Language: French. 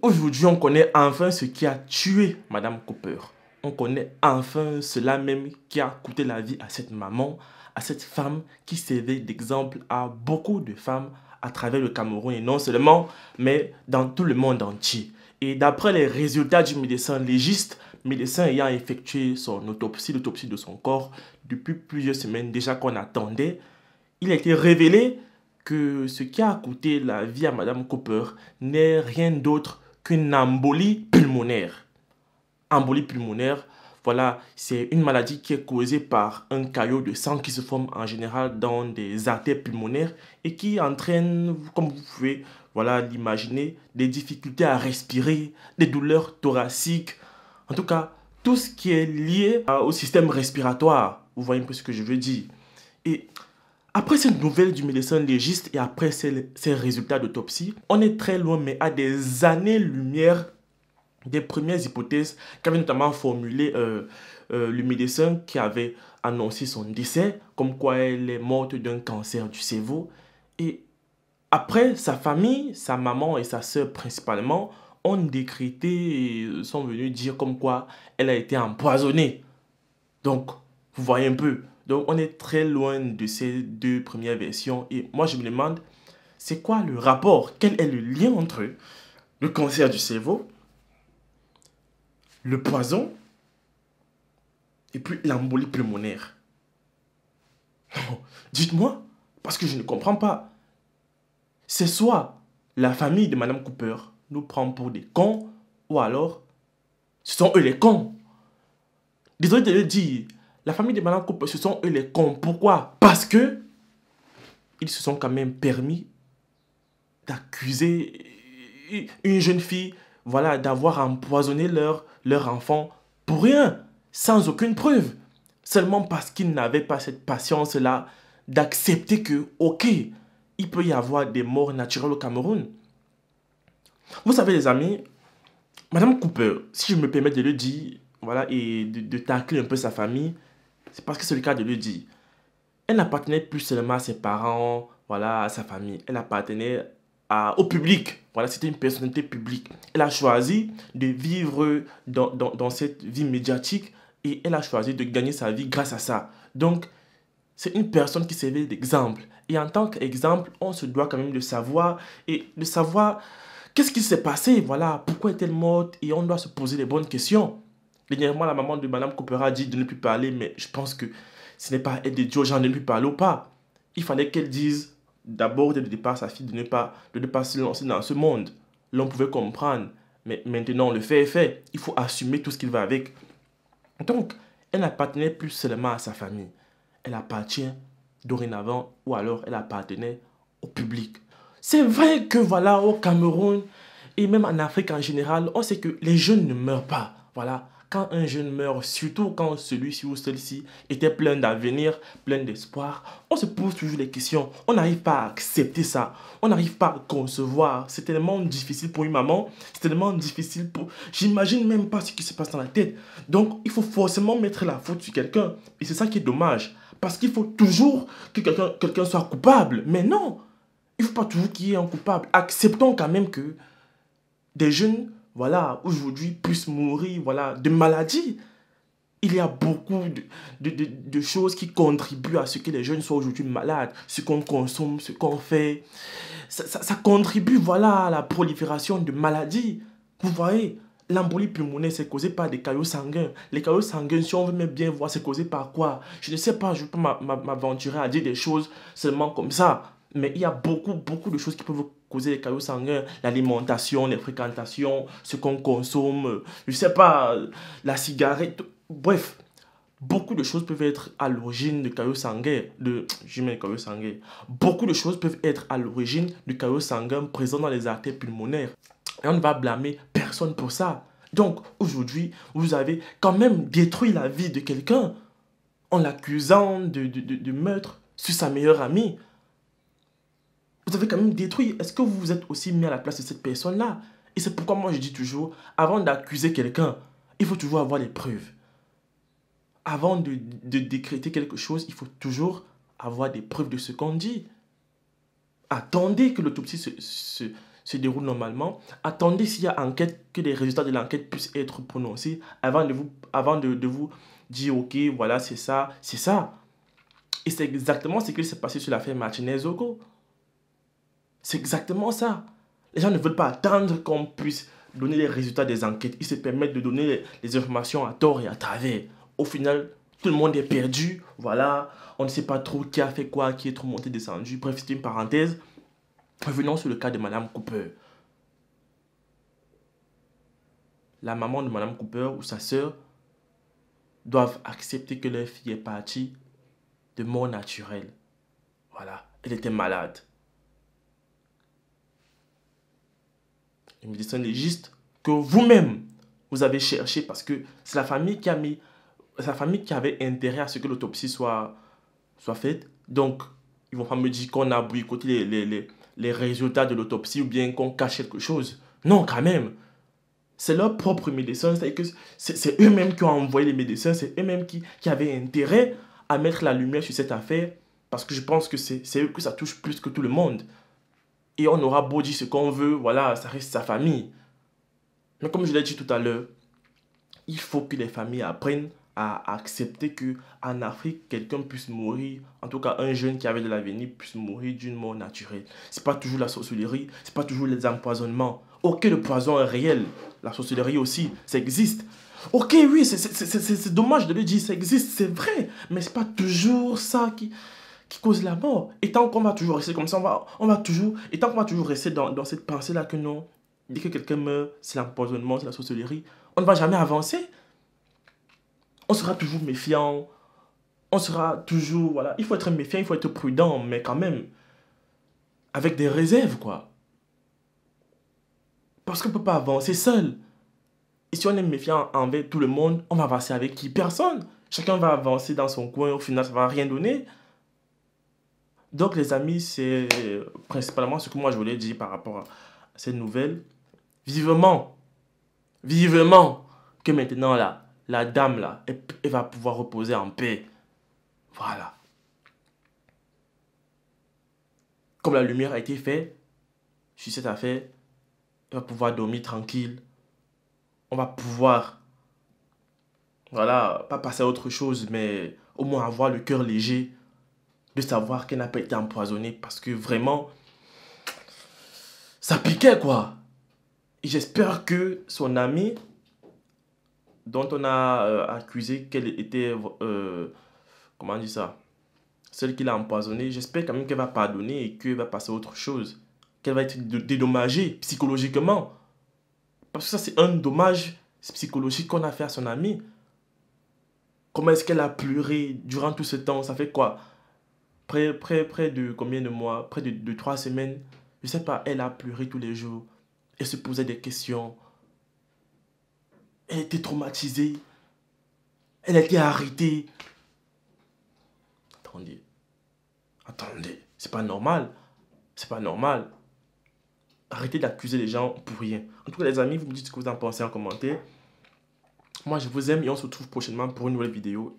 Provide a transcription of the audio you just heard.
Aujourd'hui, on connaît enfin ce qui a tué Madame Cooper. On connaît enfin cela même qui a coûté la vie à cette maman, à cette femme qui servait d'exemple à beaucoup de femmes à travers le Cameroun et non seulement, mais dans tout le monde entier. Et d'après les résultats du médecin légiste, médecin ayant effectué son autopsie, l'autopsie de son corps, depuis plusieurs semaines déjà qu'on attendait, il a été révélé que ce qui a coûté la vie à Madame Cooper n'est rien d'autre qu'une embolie pulmonaire. Embolie pulmonaire, voilà, c'est une maladie qui est causée par un caillot de sang qui se forme en général dans des artères pulmonaires et qui entraîne, comme vous pouvez voilà, l'imaginer, des difficultés à respirer, des douleurs thoraciques, en tout cas, tout ce qui est lié euh, au système respiratoire. Vous voyez un peu ce que je veux dire. Et après cette nouvelle du médecin légiste et après ces, résultats d'autopsie, on est très loin, mais à des années-lumière des premières hypothèses qu'avait notamment formulé euh, euh, le médecin qui avait annoncé son décès, comme quoi elle est morte d'un cancer du cerveau. Et après, sa famille, sa maman et sa sœur principalement, ont décrété et sont venus dire comme quoi elle a été empoisonnée. Donc, vous voyez un peu, donc on est très loin de ces deux premières versions et moi je me demande, c'est quoi le rapport Quel est le lien entre le cancer du cerveau, le poison et puis l'embolie pulmonaire Dites-moi, parce que je ne comprends pas. C'est soit la famille de Madame Cooper nous prend pour des cons, ou alors ce sont eux les cons. Désolé de le dire, la famille de Madame Cooper, ce sont eux les cons. Pourquoi Parce que ils se sont quand même permis d'accuser une jeune fille, voilà, d'avoir empoisonné leur, leur enfant pour rien, sans aucune preuve. Seulement parce qu'ils n'avaient pas cette patience-là d'accepter que, ok, il peut y avoir des morts naturelles au Cameroun. Vous savez, les amis, Madame Cooper, si je me permets de le dire, voilà, et de, de tacler un peu sa famille, c'est parce que c'est le cas de lui dire. Elle n'appartenait plus seulement à ses parents, voilà, à sa famille. Elle appartenait au public. Voilà, c'était une personnalité publique. Elle a choisi de vivre dans, dans, cette vie médiatique et elle a choisi de gagner sa vie grâce à ça. Donc, c'est une personne qui servait d'exemple. Et en tant qu'exemple, on se doit quand même de savoir et de savoir qu'est-ce qui s'est passé, voilà, pourquoi est-elle morte et on doit se poser les bonnes questions. Dernièrement, la maman de Madame Cooper a dit de ne plus parler, mais je pense que ce n'est pas elle de Dieu. aux gens de ne plus parler ou pas. Il fallait qu'elle dise d'abord dès le départ sa fille de ne pas, de ne pas se lancer dans ce monde. L'on pouvait comprendre, mais maintenant le fait est fait. Il faut assumer tout ce qu'il va avec. Donc, elle n'appartenait plus seulement à sa famille. Elle appartient dorénavant ou alors elle appartenait au public. C'est vrai que voilà, au Cameroun et même en Afrique en général, on sait que les jeunes ne meurent pas. Voilà, quand un jeune meurt, surtout quand celui-ci ou celle-ci était plein d'avenir, plein d'espoir, on se pose toujours des questions. On n'arrive pas à accepter ça. On n'arrive pas à concevoir. C'est tellement difficile pour une maman. C'est tellement difficile pour... J'imagine même pas ce qui se passe dans la tête. Donc, il faut forcément mettre la faute sur quelqu'un. Et c'est ça qui est dommage. Parce qu'il faut toujours que quelqu'un soit coupable. Mais non, il ne faut pas toujours qu'il y ait un coupable. Acceptons quand même que des jeunes voilà, aujourd'hui puissent mourir, voilà, de maladies. Il y a beaucoup de, choses qui contribuent à ce que les jeunes soient aujourd'hui malades. Ce qu'on consomme, ce qu'on fait, ça, contribue, voilà, à la prolifération de maladies. Vous voyez, l'embolie pulmonaire, c'est causé par des caillots sanguins. Les caillots sanguins, si on veut bien voir, c'est causé par quoi Je ne sais pas, je peux m'aventurer à dire des choses seulement comme ça. Mais il y a beaucoup, beaucoup de choses qui peuvent causer les caillots sanguins. L'alimentation, les fréquentations, ce qu'on consomme, je sais pas, la cigarette. Bref, beaucoup de choses peuvent être à l'origine de caillots sanguins. De, mets caillots sanguins. Beaucoup de choses peuvent être à l'origine du caillots sanguins présent dans les artères pulmonaires. Et on ne va blâmer personne pour ça. Donc aujourd'hui, vous avez quand même détruit la vie de quelqu'un en l'accusant de, de, de meurtre sur sa meilleure amie. Vous avez quand même détruit. Est-ce que vous vous êtes aussi mis à la place de cette personne-là Et c'est pourquoi moi je dis toujours, avant d'accuser quelqu'un, il faut toujours avoir les preuves. Avant de, de décréter quelque chose, il faut toujours avoir des preuves de ce qu'on dit. Attendez que l'autopsie se, se, se, déroule normalement. Attendez s'il y a enquête, que les résultats de l'enquête puissent être prononcés avant de vous, avant de, de vous dire, OK, voilà, c'est ça, c'est ça. Et c'est exactement ce qui s'est passé sur l'affaire Martinez-Ogo. C'est exactement ça. Les gens ne veulent pas attendre qu'on puisse donner les résultats des enquêtes. Ils se permettent de donner les, informations à tort et à travers. Au final, tout le monde est perdu. Voilà, on ne sait pas trop qui a fait quoi, qui est trop monté, descendu. Bref, c'est une parenthèse. Revenons sur le cas de Madame Cooper. La maman de Madame Cooper ou sa sœur doivent accepter que leur fille est partie de mort naturelle. Voilà, elle était malade. les médecins légistes que vous-même, vous avez cherché parce que c'est la famille qui a mis, famille qui avait intérêt à ce que l'autopsie soit, soit faite. Donc, ils vont pas me dire qu'on a boycotté les, les, les, résultats de l'autopsie ou bien qu'on cache quelque chose. Non, quand même. C'est leur propre médecin, cest que c'est eux-mêmes qui ont envoyé les médecins, c'est eux-mêmes qui, qui avaient intérêt à mettre la lumière sur cette affaire parce que je pense que c'est eux que ça touche plus que tout le monde et on aura beau dire ce qu'on veut, voilà, ça reste sa famille. Mais comme je l'ai dit tout à l'heure, il faut que les familles apprennent à accepter que en Afrique quelqu'un puisse mourir, en tout cas un jeune qui avait de l'avenir puisse mourir d'une mort naturelle. C'est pas toujours la sorcellerie, c'est pas toujours les empoisonnements. Ok, le poison est réel, la sorcellerie aussi, ça existe. Ok, oui, c'est dommage de le dire, ça existe, c'est vrai, mais c'est pas toujours ça qui qui cause la mort. Et tant qu'on va toujours rester comme ça, on va, on va toujours, et tant qu'on va toujours rester dans, dans cette pensée-là que non, dès que quelqu'un meurt, c'est l'empoisonnement, c'est la sorcellerie, on ne va jamais avancer. On sera toujours méfiant, on sera toujours, voilà, il faut être méfiant, il faut être prudent, mais quand même, avec des réserves, quoi. Parce qu'on ne peut pas avancer seul. Et si on est méfiant envers tout le monde, on va avancer avec qui Personne. Chacun va avancer dans son coin, au final, ça ne va rien donner. Donc les amis, c'est principalement ce que moi je voulais dire par rapport à cette nouvelle. Vivement, vivement que maintenant là, la dame là, elle, va pouvoir reposer en paix. Voilà. Comme la lumière a été faite sur cette affaire, elle va pouvoir dormir tranquille. On va pouvoir, voilà, pas passer à autre chose, mais au moins avoir le cœur léger de savoir qu'elle n'a pas été empoisonnée parce que vraiment, ça piquait quoi. J'espère que son amie, dont on a euh, accusé qu'elle était, euh, comment on dit ça, celle qui l'a empoisonnée, j'espère quand même qu'elle va pardonner et qu'elle va passer à autre chose. Qu'elle va être dédommagée psychologiquement. Parce que ça, c'est un dommage psychologique qu'on a fait à son amie. Comment est-ce qu'elle a pleuré durant tout ce temps Ça fait quoi près, près, de combien de mois, près de, trois semaines, je ne sais pas, elle a pleuré tous les jours. Elle se posait des questions. Elle était traumatisée. Elle a été arrêtée. Attendez. Attendez. C'est pas normal. C'est pas normal. Arrêtez d'accuser les gens pour rien. En tout cas, les amis, vous me dites ce que vous en pensez en commentaire. Moi, je vous aime et on se retrouve prochainement pour une nouvelle vidéo.